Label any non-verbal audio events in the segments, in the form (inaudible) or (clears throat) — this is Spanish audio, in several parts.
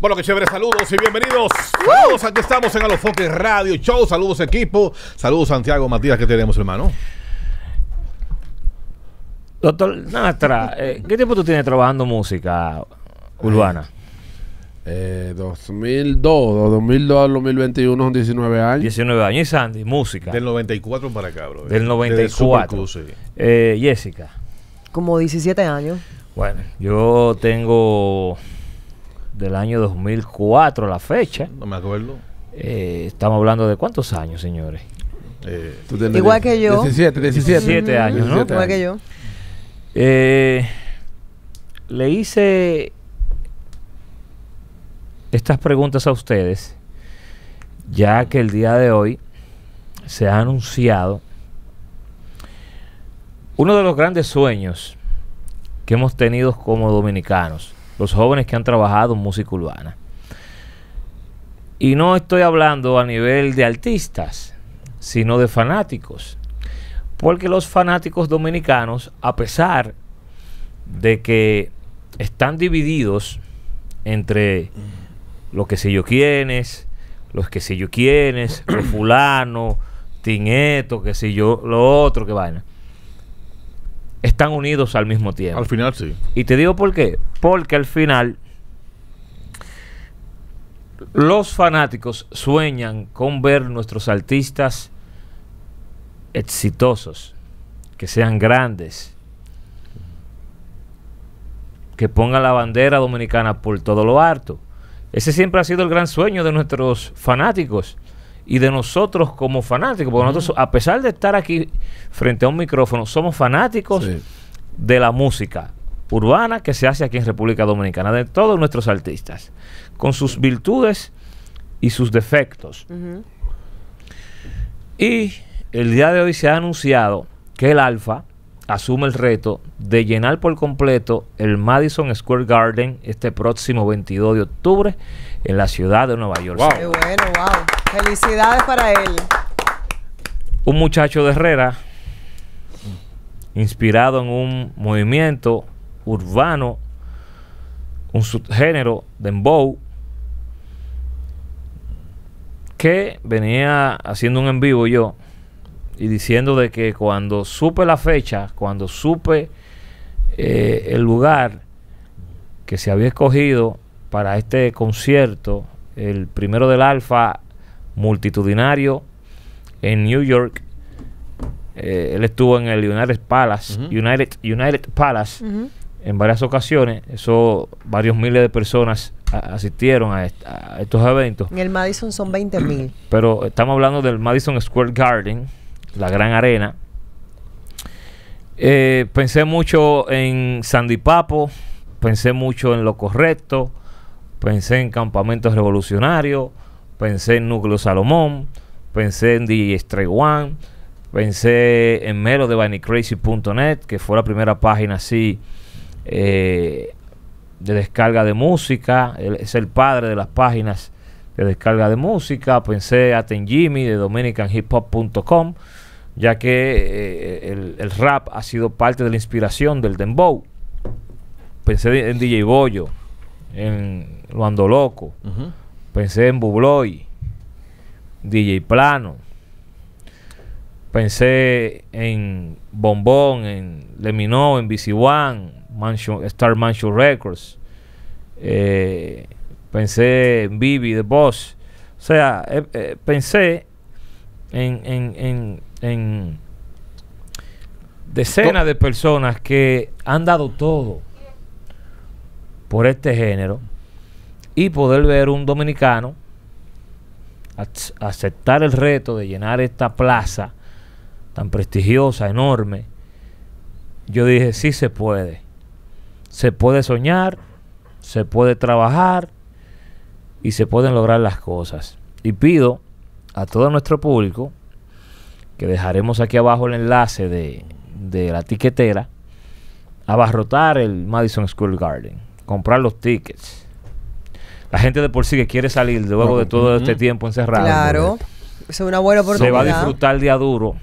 Bueno, qué chévere, saludos y bienvenidos. Saludos, aquí estamos en Alofoque Radio Show. Saludos, equipo. Saludos, Santiago Matías, que tenemos, hermano? Doctor Nastra, eh, ¿qué tiempo tú tienes trabajando música urbana? 2002, eh, 2002 eh, al 2021 19 años. 19 años. Y Sandy, música. Del 94 para acá, bro. Del 94. Eh, Jessica. Como 17 años. Bueno, yo tengo del año 2004 la fecha. No me acuerdo. Eh, estamos hablando de cuántos años, señores. Eh, Igual que yo. 17, años, ¿no? Igual que yo. Eh, le hice estas preguntas a ustedes, ya que el día de hoy se ha anunciado uno de los grandes sueños que hemos tenido como dominicanos los jóvenes que han trabajado en música urbana. Y no estoy hablando a nivel de artistas, sino de fanáticos. Porque los fanáticos dominicanos, a pesar de que están divididos entre los que sé yo quiénes, los que sé yo quiénes, los (coughs) fulanos, Tineto, que sé yo, lo otro, que vaya están unidos al mismo tiempo. Al final sí. Y te digo por qué. Porque al final los fanáticos sueñan con ver nuestros artistas exitosos, que sean grandes, que pongan la bandera dominicana por todo lo harto. Ese siempre ha sido el gran sueño de nuestros fanáticos y de nosotros como fanáticos, porque nosotros, a pesar de estar aquí frente a un micrófono, somos fanáticos de la música urbana que se hace aquí en República Dominicana, de todos nuestros artistas, con sus virtudes y sus defectos. Y el día de hoy se ha anunciado que el Alfa asume el reto de llenar por completo el Madison Square Garden este próximo 22 de octubre en la ciudad de Nueva York. Qué bueno, wow. Felicidades para él. Un muchacho de Herrera, inspirado en un movimiento urbano, un subgénero de dembow, que venía haciendo un en vivo yo y diciendo de que cuando supe la fecha, cuando supe eh, el lugar que se había escogido para este concierto, el primero del Alfa multitudinario en New York. Eh, él estuvo en el United Palace, United, Palace en varias ocasiones. Eso, varios miles de personas asistieron a, estos eventos. En el Madison son 20 (clears throat) mil. Pero estamos hablando del Madison Square Garden, la gran arena. Eh, pensé mucho en Sandy Papo, pensé mucho en Lo Correcto, pensé en Campamentos Revolucionarios pensé en Núcleo Salomón, pensé en DJ Stray One, pensé en Melo de Vanicrazy.net que fue la primera página así eh, de descarga de música, es el padre de las páginas de descarga de música, pensé a Ten Jimmy de DominicanHipHop.com, ya que eh, el, rap ha sido parte de la inspiración del dembow. Pensé en DJ Boyo, en Luando Loco pensé en Bubloy, DJ Plano, pensé en Bombón, en Lemino, en BC One, Star Mansion Records, eh, pensé en Bibi, The Boss. O sea, eh, eh, pensé en, en, en, en decenas de personas que han dado todo por este género y poder ver un dominicano aceptar el reto de llenar esta plaza tan prestigiosa, enorme, yo dije, sí se puede. Se puede soñar, se puede trabajar y se pueden lograr las cosas. Y pido a todo nuestro público, que dejaremos aquí abajo el enlace de, la tiquetera, abarrotar el Madison School Garden, comprar los tickets la gente de por sí que quiere salir luego de todo este tiempo encerrado. Claro, pues, es una buena oportunidad. Se va a disfrutar día duro,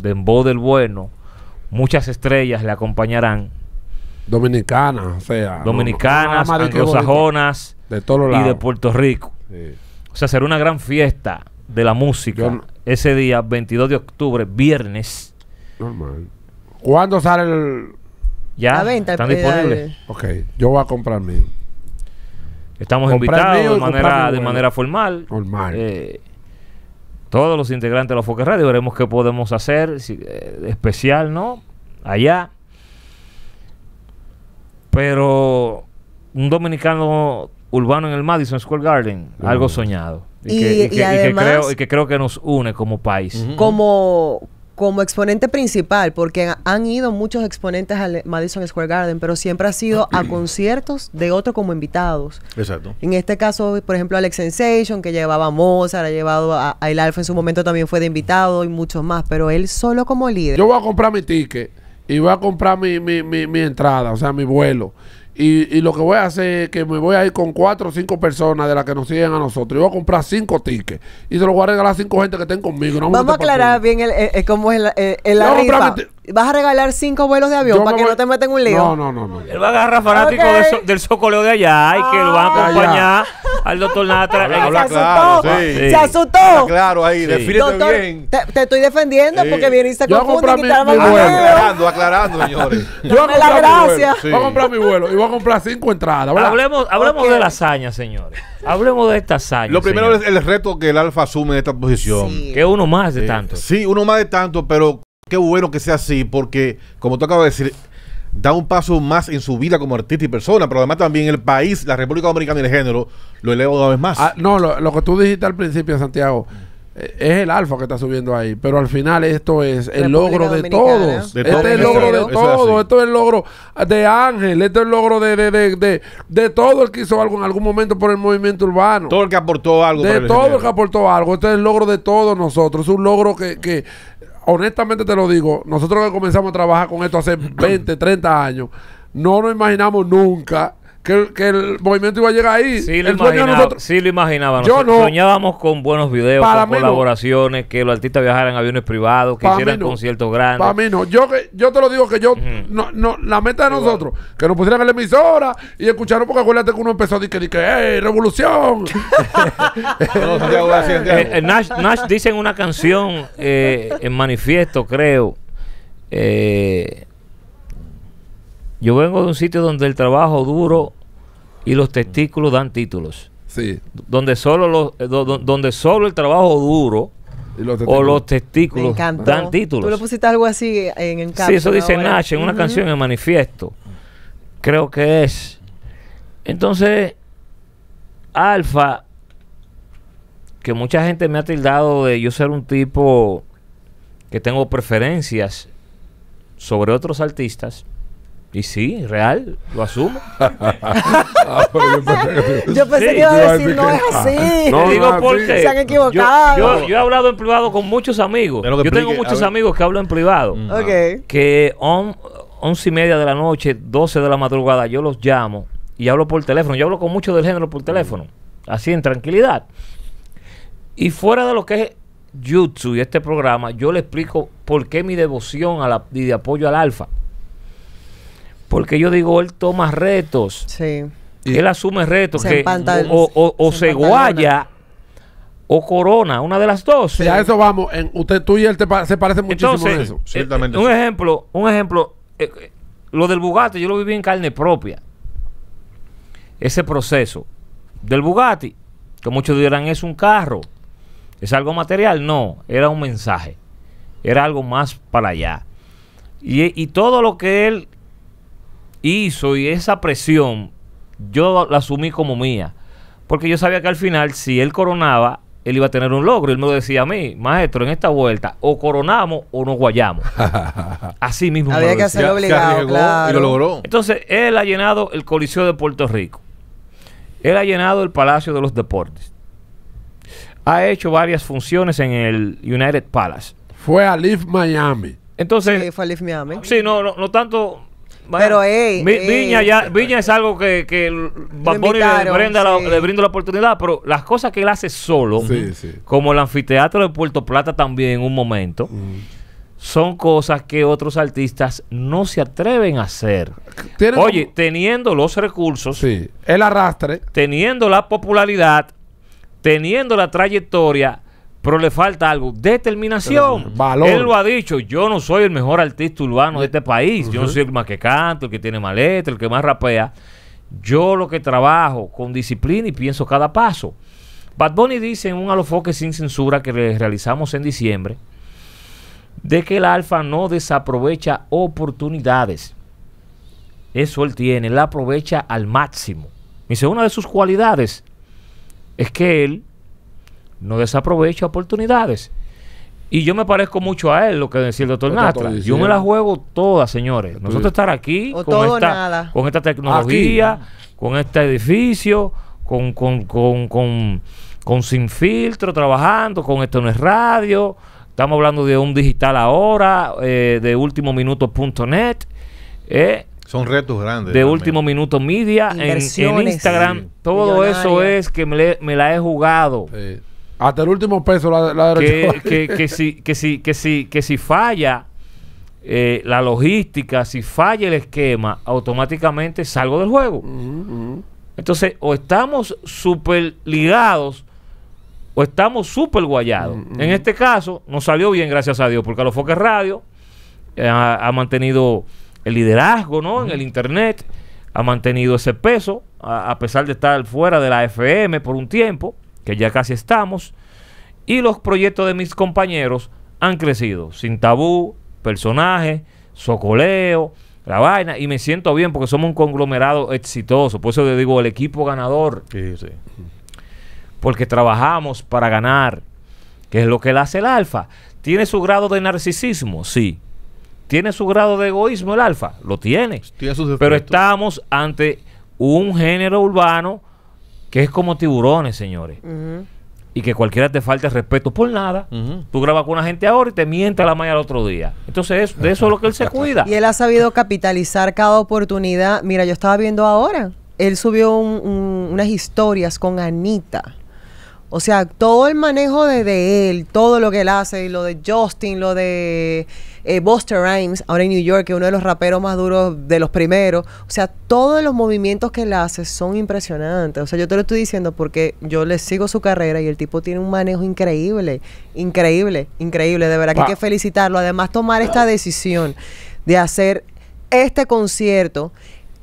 de voz del bueno, muchas estrellas le acompañarán. Dominicanas, o sea. Dominicanas, anglosajonas de todos lados. y de Puerto Rico. O sea, será una gran fiesta de la música ese día, 22 de octubre, viernes. Normal. ¿Cuándo sale el...? Ya, venta, están eh, Ok, yo voy a comprar mío. Estamos invitados de manera, de manera formal. Formal. Eh, todos los integrantes de la Foca Radio veremos qué podemos hacer eh, especial, ¿no? Allá. Pero un dominicano urbano en el Madison Square Garden, algo soñado. Y, que, y, que, creo, que nos une como país. Como, como exponente principal, porque han ido muchos exponentes al Madison Square Garden, pero siempre ha sido a (clears throat) conciertos de otros como invitados. Exacto. En este caso, por ejemplo, Alex Sensation, que llevaba a Mozart, ha llevado a, a El Alfa en su momento también fue de invitado y muchos más, pero él solo como líder. Yo voy a comprar mi ticket y voy a comprar mi, mi, mi, mi entrada, o sea, mi vuelo y, y, lo que voy a hacer es que me voy a ir con cuatro o cinco personas de las que nos siguen a nosotros. Y voy a comprar cinco tickets. Y se los voy a regalar a cinco gente que estén conmigo. Vamos a aclarar bien el, cómo es el, el, la Vas a regalar cinco vuelos de avión para que no te meten un lío. No, no, no, Él va a agarrar fanático del, socoleo de allá y que lo van a ah, acompañar al doctor Natra. se asustó. Se Claro, ahí, defínete bien. te, estoy defendiendo porque viniste con se voy comprar mi- vuelo. Aclarando, aclarando, señores. Yo voy a la comprar mi vuelo. Voy a comprar mi vuelo y voy a comprar cinco entradas, Hablemos, hablemos de las hazaña, señores. Hablemos de esta hazaña. Lo primero es el reto que el Alfa asume en esta posición. Que uno más de tanto. Sí, uno más de tanto, pero Qué bueno que sea así, porque como tú acabas de decir, da un paso más en su vida como artista y persona, pero además también el país, la República Dominicana y el género, lo eleva una vez más. Ah, no, lo, que tú dijiste al principio, Santiago, eh, es el alfa que está subiendo ahí, pero al final esto es el logro de todos. de este es el logro de todos, esto es el logro de Ángel, esto es el logro de, de, todo el que hizo algo en algún momento por el movimiento urbano. Todo el que aportó algo. De todo el, que aportó algo, Esto es el logro de todos nosotros, es un logro que, que honestamente te lo digo, nosotros que comenzamos a trabajar con esto hace 20, (clears throat) 30 años, no nos imaginamos nunca que el, movimiento iba a llegar ahí. Sí lo, imaginábamos. Yo Soñábamos con buenos videos, con colaboraciones, que los artistas viajaran en aviones privados, que hicieran conciertos grandes. Para mí no. Yo, yo te lo digo que yo, no, la meta de nosotros, que nos pusieran en la emisora y escucharon, porque acuérdate que uno empezó a decir que, ¡eh, revolución! Nash, Nash dice en una canción, eh, en manifiesto, creo, eh, yo vengo de un sitio donde el trabajo duro y los testículos dan títulos. Sí. Donde solo, eh, donde solo el trabajo duro o los testículos dan títulos. Tú lo pusiste algo así en el Sí, eso dice en una canción, en manifiesto. Creo que es. Entonces, Alfa, que mucha gente me ha tildado de yo ser un tipo que tengo preferencias sobre otros artistas, y sí, real, lo asumo. (laughs) Ah, yo pensé que (laughs) iba a decir, no es ah, así. No, digo ¿por qué? se han equivocado. Yo, he hablado en privado con muchos amigos. Yo tengo muchos amigos que hablo en privado. Mm. Que on, once y media de la noche, 12 de la madrugada, yo los llamo y hablo por teléfono. Yo hablo con muchos del género por teléfono. Así en tranquilidad. Y fuera de lo que es YouTube y este programa, yo le explico por qué mi devoción y de apoyo al alfa. Porque yo digo, él toma retos. Sí. Él asume retos. o, o, o se, guaya o Corona, una de las dos. Sí, eso vamos. En, usted, tú y él se parecen muchísimo eso. Eh, Ciertamente. Eh, un ejemplo, un ejemplo. Eh, lo del Bugatti, yo lo viví en carne propia. Ese proceso del Bugatti, que muchos dirán es un carro, es algo material. No, era un mensaje. Era algo más para allá. Y, y todo lo que él hizo y esa presión yo la asumí como mía. Porque yo sabía que al final, si él coronaba, él iba a tener un logro. Él me lo decía a mí, maestro, en esta vuelta, o coronamos o nos guayamos. (laughs) Así mismo. que lo logró. Entonces, él ha llenado el Coliseo de Puerto Rico. Él ha llenado el Palacio de los Deportes. Ha hecho varias funciones en el United Palace. Fue a Live Miami. Entonces. Sí, fue a Miami. no, no tanto pero Viña ya, Viña es algo que, que le, brinda la, oportunidad, pero las cosas que él hace solo, como el anfiteatro de Puerto Plata también en un momento, son cosas que otros artistas no se atreven a hacer. Oye, teniendo los recursos, el arrastre, teniendo la popularidad, teniendo la trayectoria, pero le falta algo. Determinación. Él lo ha dicho. Yo no soy el mejor artista urbano de este país. Yo no soy el más que canta, el que tiene más letra, el que más rapea. Yo lo que trabajo con disciplina y pienso cada paso. Bad Bunny dice en un alofoque sin censura que realizamos en diciembre de que el alfa no desaprovecha oportunidades. Eso él tiene, La aprovecha al máximo. Dice, una de sus cualidades es que él no desaprovecha oportunidades. Y yo me parezco mucho a él, lo que decía el doctor Natra... Yo me la juego todas señores. Nosotros estar aquí con, esta, tecnología, con este edificio, con, con, con, con, Sin Filtro trabajando, con Esto No Es Radio. Estamos hablando de un digital ahora, eh, de ultimominuto.net. Eh, Son retos grandes. De Último Minuto Media, en, Instagram. Todo eso es que me, la he jugado. Hasta el último peso la, la (laughs) que, que, si, que, si, que, si, falla eh, la logística, si falla el esquema, automáticamente salgo del juego. Entonces, o estamos súper ligados o estamos súper guayados. En este caso, nos salió bien, gracias a Dios, porque a los Foques Radio eh, ha, mantenido el liderazgo ¿no? en el Internet, ha mantenido ese peso, a, a pesar de estar fuera de la FM por un tiempo que ya casi estamos, y los proyectos de mis compañeros han crecido, sin tabú, personaje, socoleo, la vaina, y me siento bien porque somos un conglomerado exitoso, por eso le digo el equipo ganador, sí, sí. porque trabajamos para ganar, que es lo que le hace el alfa. ¿Tiene su grado de narcisismo? Sí. ¿Tiene su grado de egoísmo el alfa? Lo tiene. tiene Pero estamos ante un género urbano que es como tiburones, señores. Y que cualquiera te falta respeto por nada. Tú grabas con una gente ahora y te mientas la mañana al otro día. Entonces, de eso es lo que él se cuida. Y él ha sabido capitalizar cada oportunidad. Mira, yo estaba viendo ahora. Él subió unas historias con Anita o sea, todo el manejo de, él, todo lo que él hace, lo de Justin, lo de eh, Buster Rhymes, ahora en New York, que es uno de los raperos más duros de los primeros. O sea, todos los movimientos que él hace son impresionantes. O sea, yo te lo estoy diciendo porque yo le sigo su carrera y el tipo tiene un manejo increíble, increíble, increíble. De verdad que hay que felicitarlo. Además, tomar esta decisión de hacer este concierto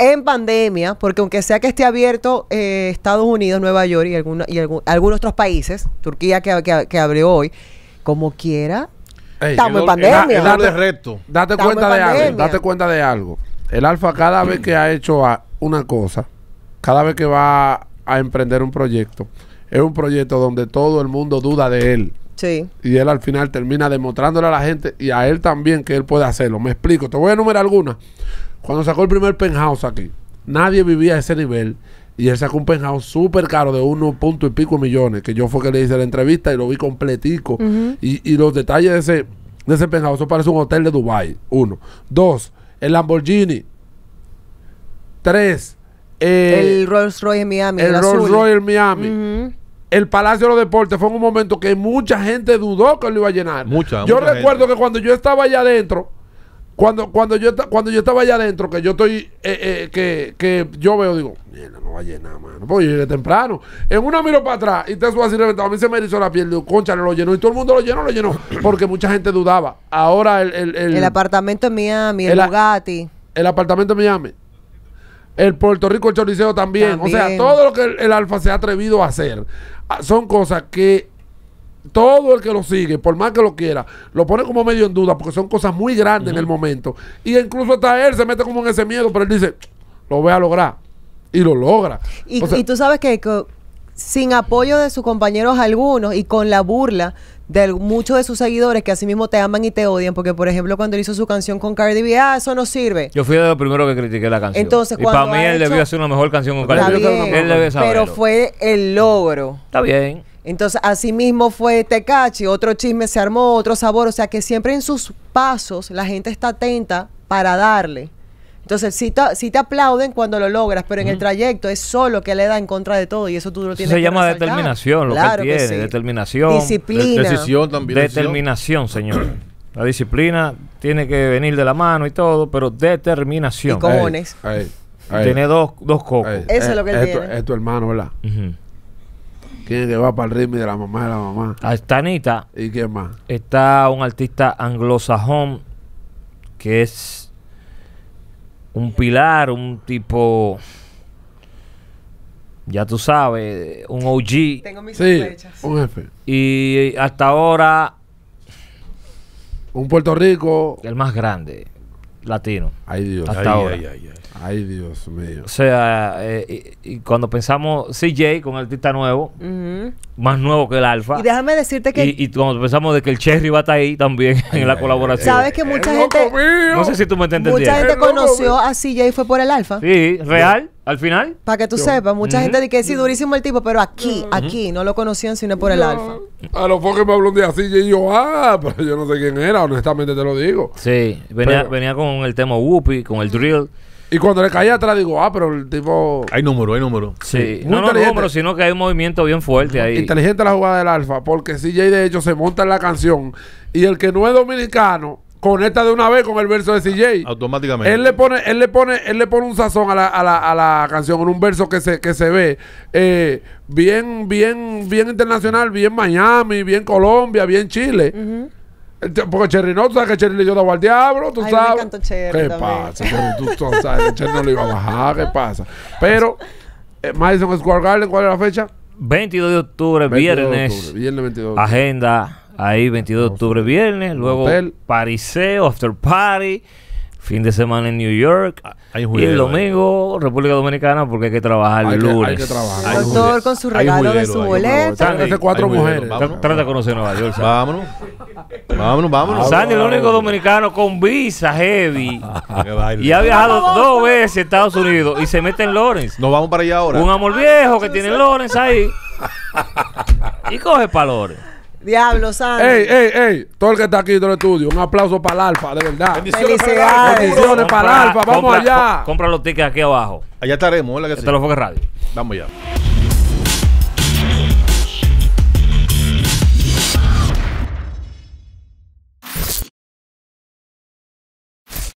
en pandemia, porque aunque sea que esté abierto eh, Estados Unidos, Nueva York y, y algunos otros países, Turquía que, que, hoy, como quiera, estamos en pandemia. date, reto. Date cuenta de algo, cuenta de algo. El Alfa cada vez que ha hecho una cosa, cada vez que va a emprender un proyecto, es un proyecto donde todo el mundo duda de él. Sí. Y él al final termina demostrándole a la gente y a él también que él puede hacerlo. Me explico, te voy a enumerar algunas. Cuando sacó el primer penthouse aquí, nadie vivía a ese nivel. Y él sacó un penthouse súper caro de uno punto y pico millones, que yo fue que le hice la entrevista y lo vi completico. y, los detalles de ese, de ese penthouse, eso parece un hotel de Dubai uno. Dos, el Lamborghini. Tres, eh, el Rolls Royce en Miami. El, Rolls Royce en Miami. El Palacio de los Deportes fue en un momento que mucha gente dudó que lo iba a llenar. yo recuerdo que cuando yo estaba allá adentro, cuando, cuando, yo, cuando yo estaba allá adentro, que yo estoy, eh, eh, que, que, yo veo, digo, mierda, no va a llenar, mano. Porque yo llegué temprano. En una miro para atrás y te subo así reventado. A mí se me hizo la piel, un concha, lo llenó. Y todo el mundo lo llenó, lo llenó. (clears throat) Porque mucha gente dudaba. Ahora el. El, el, el apartamento en Miami, el, Bugatti. El apartamento en Miami. El Puerto Rico, el Choriceo también. O sea, todo lo que el Alfa se ha atrevido a hacer ah, son cosas que todo el que lo sigue, por más que lo quiera, lo pone como medio en duda porque son cosas muy grandes en el momento. Y incluso hasta él se mete como en ese miedo, pero él dice, lo voy a lograr. Y lo logra. Y, tú sabes que, sin apoyo de sus compañeros algunos y con la burla de muchos de sus seguidores que así mismo te aman y te odian, porque por ejemplo cuando él hizo su canción con Cardi B, ah, eso no sirve. Yo fui de los que critiqué la canción. Entonces, y para mí él debió hacer una mejor canción con Cardi B. Pero fue el logro. Está bien. Entonces, así mismo fue Tecachi, otro chisme se armó, otro sabor, o sea que siempre en sus pasos la gente está atenta para darle. Entonces, si te, aplauden cuando lo logras, pero en el trayecto es solo que le da en contra de todo y eso tú lo tienes eso se llama determinación, lo que quiere, determinación. Disciplina. decisión también. Determinación, señor. La disciplina tiene que venir de la mano y todo, pero determinación. Y cojones. Tiene dos, dos cocos. Eso es lo que él tiene. Tu, es tu hermano, ¿verdad? Tiene que va para el ritmo de la mamá de la mamá. Ahí está Anita. ¿Y quién más? Está un artista anglosajón que es un pilar, un tipo. Ya tú sabes, un OG. Tengo mis sí, Un jefe. Y hasta ahora. Un Puerto Rico. El más grande latino. Ay Dios. Hasta ay, ahora. Ay, Dios mío. O sea, eh, y, cuando pensamos CJ con artista nuevo, más nuevo que el Alfa. Y déjame decirte que. Y, cuando pensamos de que el Cherry va a estar ahí también en la colaboración. Sabes que mucha gente. No sé si tú me entendiste. Mucha gente conoció a CJ fue por el Alfa. Sí, real. Al final. Para que tú sepas, mucha gente dice que sí, durísimo el tipo, pero aquí, aquí, no lo conocían sino por el alfa. A los poco me habló día así y yo, ah, pero yo no sé quién era, honestamente te lo digo. Sí, venía, venía con el tema Whoopi, con el drill. Y cuando le caía atrás digo, ah, pero el tipo... Hay número, hay número. Sí. no, no número, sino que hay un movimiento bien fuerte ahí. Inteligente la jugada del alfa, porque CJ de hecho se monta en la canción y el que no es dominicano conecta de una vez con el verso de CJ. Automáticamente. Él le pone, él le pone, él le pone un sazón a la, a la, a la canción, en un verso que se, que se ve eh, bien, bien, bien internacional, bien Miami, bien Colombia, bien Chile. Porque Cherry no, tú sabes que Cherry le dio al diablo, tú Ay, sabes. Me Cherry ¿Qué pasa? Cherry, tú, sabes, Cherry no le iba a bajar, ¿qué pasa? Pero, eh, Madison Square Garden, ¿cuál es la fecha? 22 de octubre, 22 viernes. De octubre, viernes 22 Agenda Ahí 22 de octubre, viernes. Luego Pariseo, After Party. Fin de semana en New York. Ah, y el domingo, República Dominicana, porque hay que trabajar el lunes. hay que trabajar. Hay Doctor, con su regalo de su boleta. Sandy, cuatro mujeres. Trata de conocer Nueva York. Vámonos. Vámonos, vámonos. Sandy, el único dominicano con visa heavy. (laughs) y ha viajado dos veces a Estados Unidos y se mete en Lawrence. Nos vamos para allá ahora. Un amor viejo que tiene Lawrence ahí. y coge para Lawrence. Diablo, Sánchez Ey, ey, ey. Todo el que está aquí En el estudio, un aplauso para el Alfa, de verdad. Bendiciones para el Alfa. vamos allá. compra los tickets aquí abajo. Allá estaremos, ¿verdad que Esto sí? lo fue Radio. Vamos allá